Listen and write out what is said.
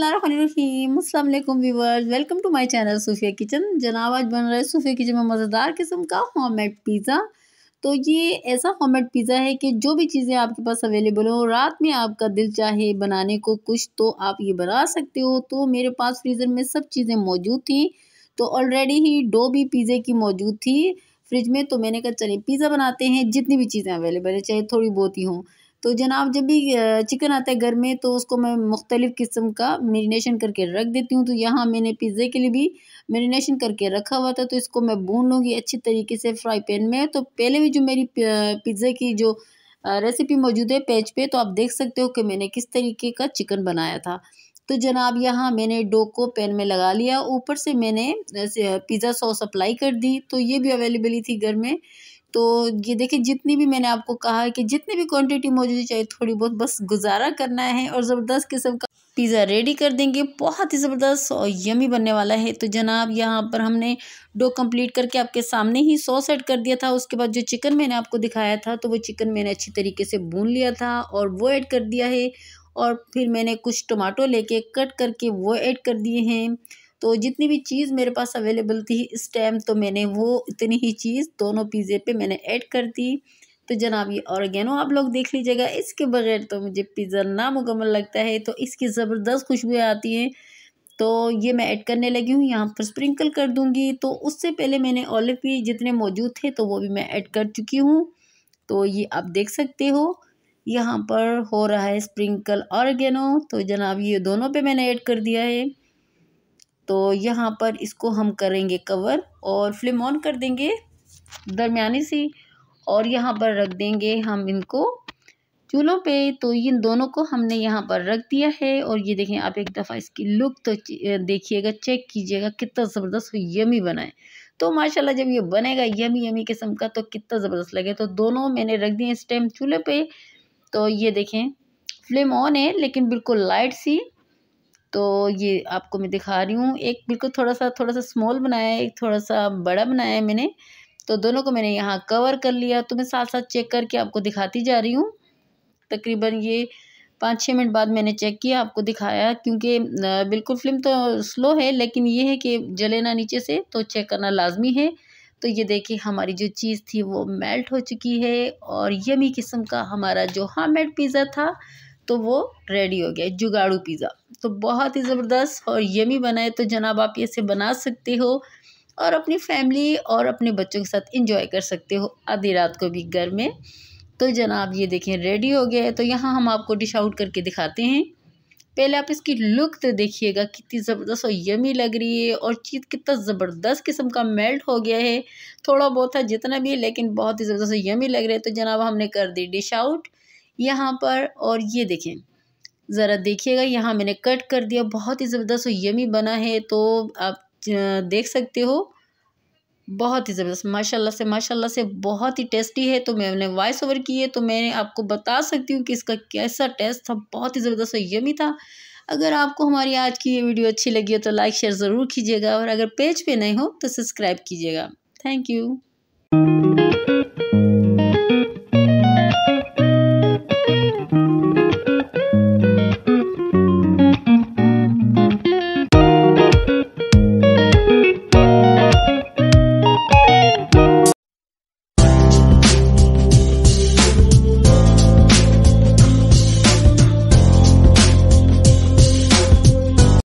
बसमिलकुम viewers welcome to my channel Sufiya kitchen जनाब आज बन रहा है सूफिया किचन में मज़ेदार किस्म का होममेड पिज़्ज़ा तो ये ऐसा होममेड पिज़्ज़ा है कि जो भी चीज़ें आपके पास अवेलेबल हो रात में आपका दिल चाहे बनाने को कुछ तो आप ये बना सकते हो तो मेरे पास फ्रीज़र में सब चीज़ें मौजूद थी तो ऑलरेडी ही डो भी पिज़्ज़े की मौजूद थी फ्रिज में तो मैंने कहा चले पिज़्ज़ा बनाते हैं जितनी भी चीज़ें अवेलेबल है चाहे थोड़ी बहुत ही हों तो जनाब जब भी चिकन आता है घर में तो उसको मैं मुख्तलिफ़ किस्म का मेरीनेशन करके रख देती हूँ तो यहाँ मैंने पिज़्ज़े के लिए भी मेरीनेशन करके रखा हुआ था तो इसको मैं भून लूँगी अच्छी तरीके से फ्राई पैन में तो पहले भी जो मेरी पिज़्ज़े की जो रेसिपी मौजूद है पेज पे तो आप देख सकते हो कि मैंने किस तरीके का चिकन बनाया था तो जनाब यहाँ मैंने डो को पैन में लगा लिया ऊपर से मैंने पिज़्ज़ा सॉस अप्लाई कर दी तो ये भी अवेलेबली थी घर में तो ये देखिए जितनी भी मैंने आपको कहा है कि जितनी भी क्वांटिटी मौजूद चाहिए थोड़ी बहुत बस गुजारा करना है और ज़बरदस्त किस्म का पिज़्ज़ा रेडी कर देंगे बहुत ही ज़बरदस्त और यमी बनने वाला है तो जनाब यहाँ पर हमने डो कंप्लीट करके आपके सामने ही सॉस ऐड कर दिया था उसके बाद जो चिकन मैंने आपको दिखाया था तो वो चिकन मैंने अच्छी तरीके से भून लिया था और वो ऐड कर दिया है और फिर मैंने कुछ टमाटो लेके कट करके वो ऐड कर दिए हैं तो जितनी भी चीज़ मेरे पास अवेलेबल थी इस टाइम तो मैंने वो इतनी ही चीज़ दोनों पिज़्ज़े पे मैंने ऐड कर दी तो जनाब ये ऑर्गेनो आप लोग देख लीजिएगा इसके बगैर तो मुझे पिज़्ज़ा नामुकम्मल लगता है तो इसकी ज़बरदस्त खुशबू आती है तो ये मैं ऐड करने लगी हूँ यहाँ पर स्प्रिंकल कर दूँगी तो उससे पहले मैंने ऑलिव भी जितने मौजूद थे तो वो भी मैं ऐड कर चुकी हूँ तो ये आप देख सकते हो यहाँ पर हो रहा है स्प्रिंकल ऑर्गेनो तो जनाब ये दोनों पे मैंने ऐड कर दिया है तो यहाँ पर इसको हम करेंगे कवर और फ्लेम ऑन कर देंगे दरमिया सी और यहाँ पर रख देंगे हम इनको चूल्हों पे तो इन दोनों को हमने यहाँ पर रख दिया है और ये देखें आप एक दफ़ा इसकी लुक तो देखिएगा चेक कीजिएगा कितना ज़बरदस्त यमी बनाए तो माशाल्लाह जब ये बनेगा यमी यमी किस्म का तो कितना ज़बरदस्त लगे तो दोनों मैंने रख दिए इस टाइम चूल्हे पे तो ये देखें फ्लेम ऑन है लेकिन बिल्कुल लाइट सी तो ये आपको मैं दिखा रही हूँ एक बिल्कुल थोड़ा सा थोड़ा सा स्मॉल बनाया है एक थोड़ा सा बड़ा बनाया है मैंने तो दोनों को मैंने यहाँ कवर कर लिया तो मैं साथ साथ चेक करके आपको दिखाती जा रही हूँ तकरीबन ये पाँच छः मिनट बाद मैंने चेक किया आपको दिखाया क्योंकि बिल्कुल फिल्म तो स्लो है लेकिन ये है कि जले ना नीचे से तो चेक करना लाजमी है तो ये देखिए हमारी जो चीज़ थी वो मेल्ट हो चुकी है और यमी किस्म का हमारा जो हाँ मेड पिज़्ज़ा था तो वो रेडी हो गया जुगाड़ू पिज़्ज़ा तो बहुत ही ज़बरदस्त और यमी बनाए तो जनाब आप इसे बना सकते हो और अपनी फैमिली और अपने बच्चों के साथ इंजॉय कर सकते हो आधी रात को भी घर में तो जनाब ये देखें रेडी हो गया है तो यहाँ हम आपको डिश आउट करके दिखाते हैं पहले आप इसकी लुक तो देखिएगा कितनी ज़बरदस्त और यमी लग रही है और चीज़ कितना ज़बरदस्त किस्म का मेल्ट हो गया है थोड़ा बहुत था जितना भी है लेकिन बहुत ही ज़बरदस्त यमी लग रहा है तो जनाब हमने कर दी डिश आउट यहाँ पर और ये देखें ज़रा देखिएगा यहाँ मैंने कट कर दिया बहुत ही ज़बरदस्त और यमी बना है तो आप देख सकते हो बहुत ही ज़बरदस्त माशाल्लाह से माशाल्लाह से बहुत ही टेस्टी है तो मैंने वॉइस ओवर की है तो मैं आपको बता सकती हूँ कि इसका कैसा टेस्ट था बहुत ही ज़बरदस्त और यमी था अगर आपको हमारी आज की ये वीडियो अच्छी लगी हो तो लाइक शेयर ज़रूर कीजिएगा और अगर पेज पे नहीं हो तो सब्सक्राइब कीजिएगा थैंक यू